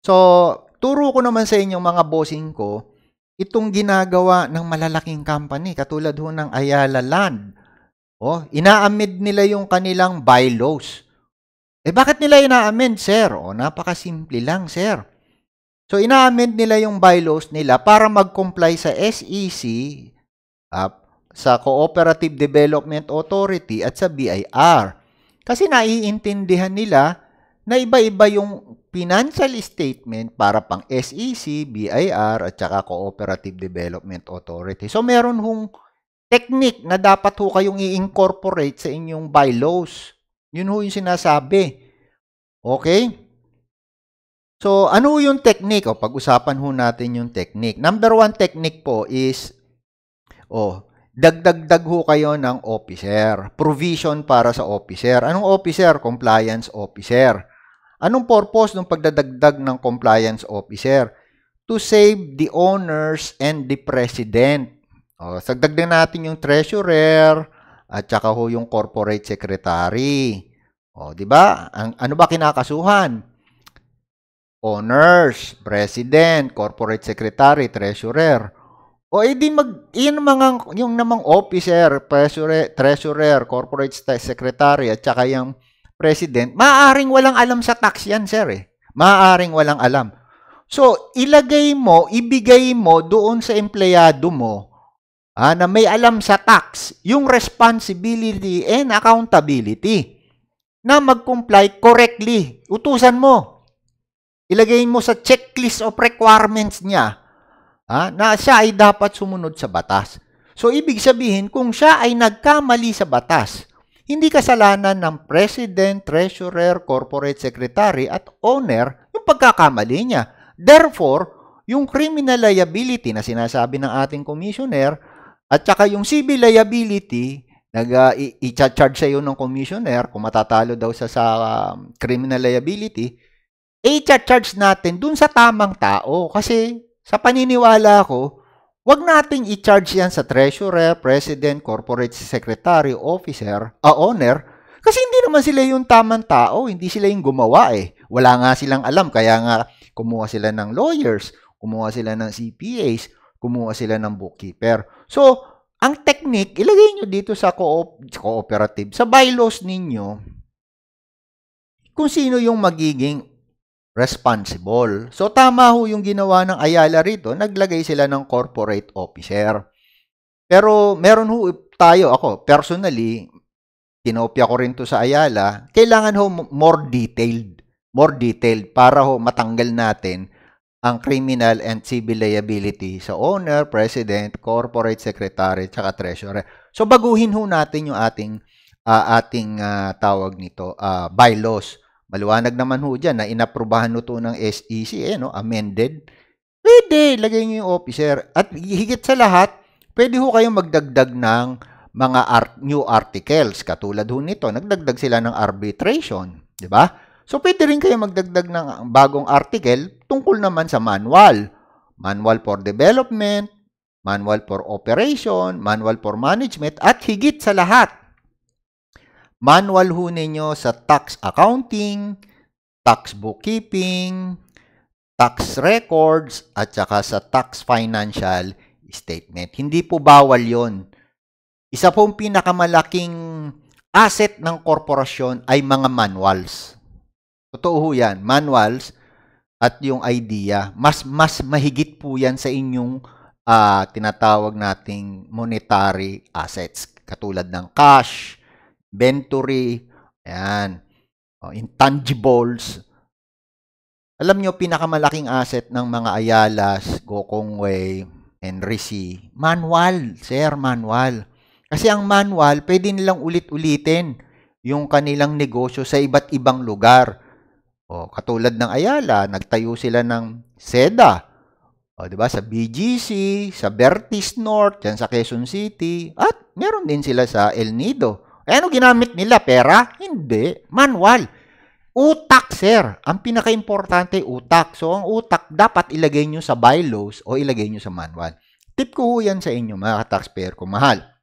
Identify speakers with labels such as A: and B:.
A: So, turo ko naman sa inyong mga bossing ko, itong ginagawa ng malalaking company, katulad ho ng Ayala Land. Oh, inaamid nila yung kanilang bylaws. Eh, bakit nila inaamend, sir? oh, napakasimple lang, sir. So, inaamend nila yung bylaws nila para mag-comply sa SEC, uh, ah, sa Cooperative Development Authority at sa BIR. Kasi naiintindihan nila na iba-iba yung financial statement para pang SEC, BIR, at saka Cooperative Development Authority. So, meron hong technique na dapat ho kayong i-incorporate sa inyong bylaws. Yun ho yung sinasabi. Okay? So, ano yung technique? O, pag-usapan ho natin yung technique. Number one technique po is, o, dagdagdag ho kayo ng officer. Provision para sa officer. Anong officer? Compliance officer. Anong purpose ng pagdadagdag ng compliance officer? To save the owners and the president. O, sagdag natin yung treasurer at saka ho yung corporate secretary. O, di ba? Ang ano ba kinakasuhan? Owners, president, corporate secretary, treasurer. O edi eh, mag yun mga yung namang officer, treasurer, treasurer, corporate secretary at saka yung president, maaaring walang alam sa tax yan, sir. Eh. Maaaring walang alam. So, ilagay mo, ibigay mo doon sa empleyado mo ah, na may alam sa tax, yung responsibility and accountability na mag-comply correctly. Utusan mo. Ilagay mo sa checklist of requirements niya ah, na siya ay dapat sumunod sa batas. So, ibig sabihin, kung siya ay nagkamali sa batas, hindi kasalanan ng president, treasurer, corporate secretary at owner yung pagkakamali niya. Therefore, yung criminal liability na sinasabi ng ating commissioner at saka yung civil liability nag uh, i-charge sa iyo ng commissioner kung matatalo daw sa sa um, criminal liability, eh, i-charge natin dun sa tamang tao kasi sa paniniwala ko, Huwag nating i-charge yan sa treasurer, president, corporate secretary, officer, a owner, kasi hindi naman sila yung tamang tao, hindi sila yung gumawa eh. Wala nga silang alam, kaya nga kumuha sila ng lawyers, kumuha sila ng CPAs, kumuha sila ng bookkeeper. So, ang technique, ilagay nyo dito sa co cooperative, sa bylaws ninyo, kung sino yung magiging responsible. So tama ho yung ginawa ng Ayala rito, naglagay sila ng corporate officer. Pero meron ho tayo, ako personally, kinopya ko rin to sa Ayala, kailangan ho more detailed, more detailed para ho matanggal natin ang criminal and civil liability sa owner, president, corporate secretary, tsaka treasurer. So baguhin ho natin yung ating uh, ating uh, tawag nito, uh, bylaws Maliwanag naman ho dyan na inaprubahan ho ng SEC, eh, no? amended. Pwede, lagay niyo yung officer. At higit sa lahat, pwede ho kayong magdagdag ng mga art, new articles. Katulad ho nito, nagdagdag sila ng arbitration. ba? Diba? So, pwede rin kayong magdagdag ng bagong article tungkol naman sa manual. Manual for development, manual for operation, manual for management, at higit sa lahat, manual ho ninyo sa tax accounting, tax bookkeeping, tax records, at saka sa tax financial statement. Hindi po bawal yon. Isa pong pinakamalaking asset ng korporasyon ay mga manuals. Totoo ho yan, manuals at yung idea. Mas, mas mahigit po yan sa inyong uh, tinatawag nating monetary assets, katulad ng cash, inventory, ayan, oh, intangibles. Alam nyo, pinakamalaking asset ng mga Ayalas, Gokongwei, Enrici, manual, sir, manual. Kasi ang manual, pwede nilang ulit-ulitin yung kanilang negosyo sa iba't ibang lugar. O, oh, katulad ng Ayala, nagtayo sila ng SEDA. O, oh, di ba? Sa BGC, sa Vertis North, yan sa Quezon City, at meron din sila sa El Nido. Eh, ano ginamit nila? Pera? Hindi. Manual. Utak, sir. Ang pinaka-importante, utak. So, ang utak, dapat ilagay nyo sa bylaws o ilagay nyo sa manual. Tip ko yan sa inyo, mga taxpayer ko mahal.